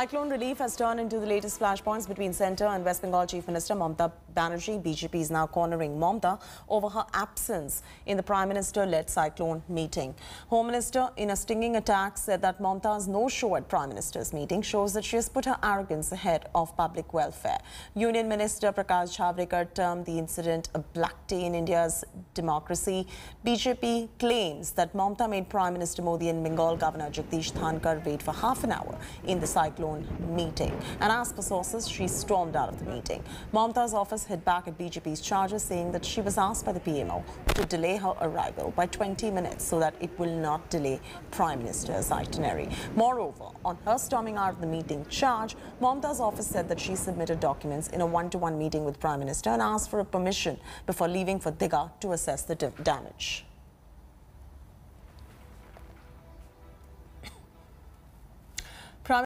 Cyclone relief has turned into the latest flashpoints between Centre and West Bengal Chief Minister Mamata Banerjee. BJP is now cornering Mamata over her absence in the Prime Minister-led cyclone meeting. Home Minister, in a stinging attack, said that Mamata's no-show at Prime Minister's meeting shows that she has put her arrogance ahead of public welfare. Union Minister Prakash Javadekar termed the incident a black day in India's democracy. BJP claims that Mamata made Prime Minister Modi and Bengal Governor Jagdish Thankar wait for half an hour in the cyclone meeting. And as per sources, she stormed out of the meeting. Mamta's office hit back at BJP's charges, saying that she was asked by the PMO to delay her arrival by 20 minutes so that it will not delay Prime Minister's itinerary. Moreover, on her storming out of the meeting charge, Mamta's office said that she submitted documents in a one-to-one -one meeting with Prime Minister and asked for a permission before leaving for Diga to assess the damage.